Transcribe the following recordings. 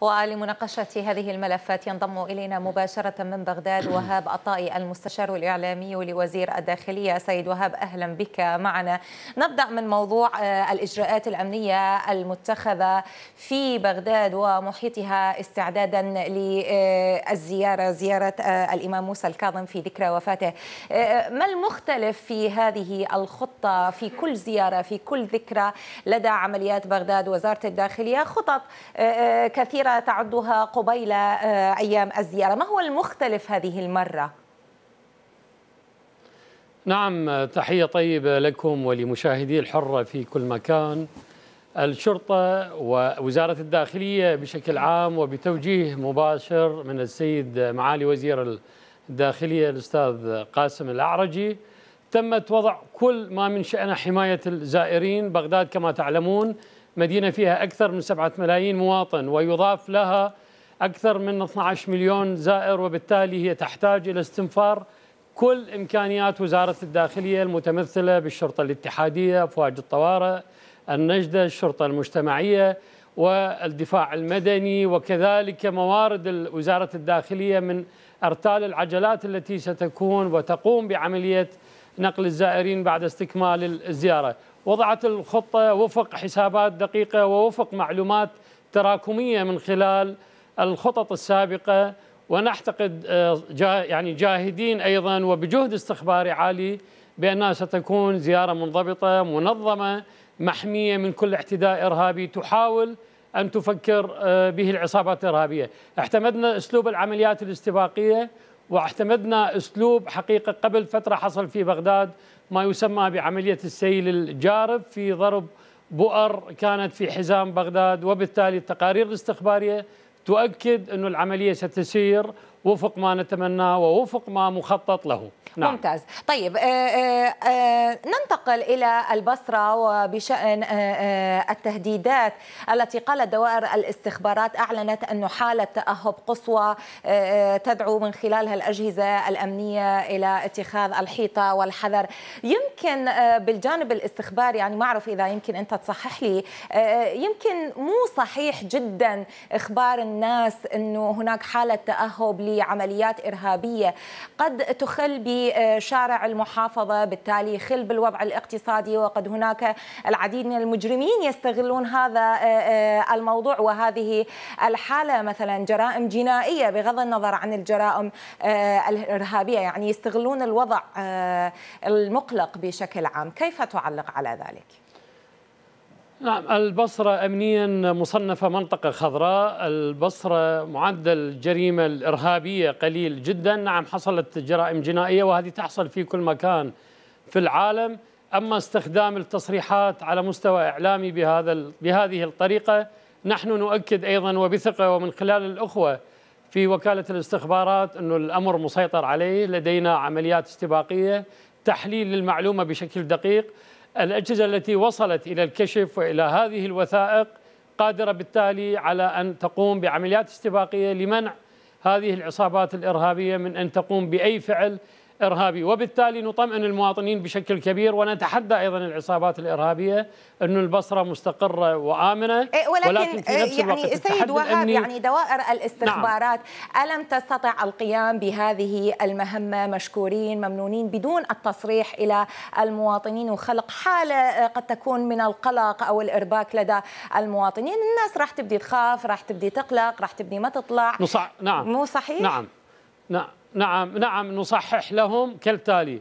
ولمناقشة هذه الملفات ينضم إلينا مباشرة من بغداد وهاب أطائي المستشار الإعلامي لوزير الداخلية سيد وهاب أهلا بك معنا نبدأ من موضوع آه، الإجراءات الأمنية المتخذة في بغداد ومحيطها استعدادا للزيارة زيارة آه، الإمام موسى الكاظم في ذكرى وفاته آه، ما المختلف في هذه الخطة في كل زيارة في كل ذكرى لدى عمليات بغداد وزارة الداخلية خطط كثيرة مره تعدها قبيل آه، أيام الزيارة ما هو المختلف هذه المرة؟ نعم تحية طيبة لكم ولمشاهدي الحرة في كل مكان الشرطة ووزارة الداخلية بشكل عام وبتوجيه مباشر من السيد معالي وزير الداخلية الأستاذ قاسم الأعرجي تمت وضع كل ما من شأنه حماية الزائرين بغداد كما تعلمون مدينة فيها أكثر من سبعة ملايين مواطن ويضاف لها أكثر من 12 مليون زائر وبالتالي هي تحتاج إلى استنفار كل إمكانيات وزارة الداخلية المتمثلة بالشرطة الاتحادية أفواج الطوارئ النجدة الشرطة المجتمعية والدفاع المدني وكذلك موارد وزارة الداخلية من أرتال العجلات التي ستكون وتقوم بعملية نقل الزائرين بعد استكمال الزيارة وضعت الخطة وفق حسابات دقيقة ووفق معلومات تراكمية من خلال الخطط السابقة ونعتقد آه، جا يعني جاهدين أيضا وبجهد استخباري عالي بأنها ستكون زيارة منضبطة منظمة محمية من كل اعتداء إرهابي تحاول أن تفكر آه، به العصابات الإرهابية اعتمدنا أسلوب العمليات الاستباقية واعتمدنا اسلوب حقيقه قبل فتره حصل في بغداد ما يسمى بعمليه السيل الجارب في ضرب بؤر كانت في حزام بغداد وبالتالي التقارير الاستخباريه تؤكد أن العمليه ستسير وفق ما نتمناه ووفق ما مخطط له نعم. ممتاز طيب آآ آه، آآ آه، آه، ننتقل إلى البصرة وبشأن التهديدات التي قالت دوائر الاستخبارات أعلنت أن حالة تأهب قصوى تدعو من خلالها الأجهزة الأمنية إلى اتخاذ الحيطة والحذر يمكن بالجانب الاستخباري يعني ما أعرف إذا يمكن أنت تصحح لي يمكن مو صحيح جدا إخبار الناس أنه هناك حالة تأهب لعمليات إرهابية قد تخل بشارع المحافظة بالتالي خل بالوضع الاقتصادي وقد هناك العديد من المجرمين يستغلون هذا آه، آه، الموضوع وهذه الحالة مثلا جرائم جنائية بغض النظر عن الجرائم آه، الإرهابية يعني يستغلون الوضع المقلق بشكل عام كيف تعلق على ذلك؟ نعم البصرة أمنيا مصنفة منطقة خضراء البصرة معدل الجريمة الإرهابية قليل جدا نعم حصلت جرائم جنائية وهذه تحصل في كل مكان في العالم أما استخدام التصريحات على مستوى إعلامي بهذا بهذه الطريقة نحن نؤكد أيضا وبثقة ومن خلال الأخوة في وكالة الاستخبارات أن الأمر مسيطر عليه لدينا عمليات استباقية تحليل للمعلومة بشكل دقيق الأجهزة التي وصلت إلى الكشف وإلى هذه الوثائق قادرة بالتالي على أن تقوم بعمليات استباقية لمنع هذه العصابات الإرهابية من أن تقوم بأي فعل إرهابي وبالتالي نطمئن المواطنين بشكل كبير ونتحدى أيضا العصابات الإرهابية أن البصرة مستقرة وآمنة إيه، ولكن, ولكن في نفس يعني سيد وهاب يعني دوائر الاستخبارات نعم. ألم تستطع القيام بهذه المهمة مشكورين ممنونين بدون التصريح إلى المواطنين وخلق حالة آه، قد تكون من القلق أو الإرباك لدى المواطنين الناس راح تبدي تخاف راح تبدي تقلق راح تبدي ما تطلع نصع... نعم مو صحيح؟ نعم نعم نعم نعم نصحح لهم كالتالي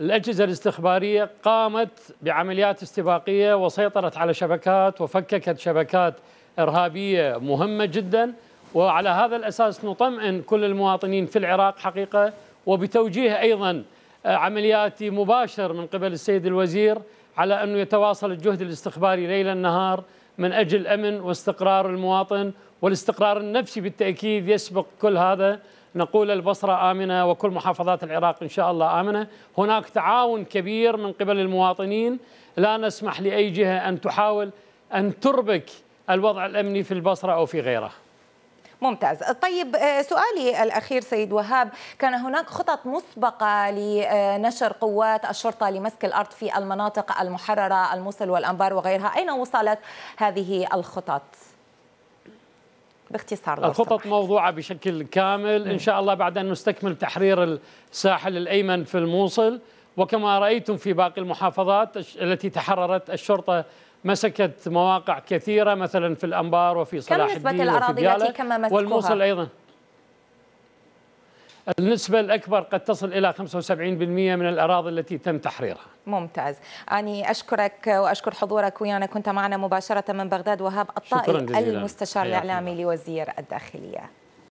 الأجهزة الاستخبارية قامت بعمليات استباقية وسيطرت على شبكات وفككت شبكات إرهابية مهمة جدا وعلى هذا الأساس نطمئن كل المواطنين في العراق حقيقة وبتوجيه أيضا عملياتي مباشر من قبل السيد الوزير على أنه يتواصل الجهد الاستخباري ليلا نهار من أجل أمن واستقرار المواطن والاستقرار النفسي بالتأكيد يسبق كل هذا نقول البصرة آمنة وكل محافظات العراق إن شاء الله آمنة هناك تعاون كبير من قبل المواطنين لا نسمح لأي جهة أن تحاول أن تربك الوضع الأمني في البصرة أو في غيره ممتاز طيب آه، سؤالي الأخير سيد وهاب كان هناك خطط مسبقة لنشر قوات الشرطة لمسك الأرض في المناطق المحررة الموصل والأنبار وغيرها أين وصلت هذه الخطط؟ باختصار الخطط موضوعة بشكل كامل إن شاء الله بعد أن نستكمل تحرير الساحل الأيمن في الموصل وكما رأيتم في باقي المحافظات التي تحررت الشرطة مسكت مواقع كثيرة مثلا في الأنبار وفي صلاح الدين كم نسبة الأراضي التي كما مسكوها؟ والموصل أيضا النسبة الأكبر قد تصل إلى 75% من الأراضي التي تم تحريرها ممتاز أني أشكرك وأشكر حضورك ويانا كنت معنا مباشرة من بغداد وهاب الطائي المستشار الإعلامي لوزير الداخلية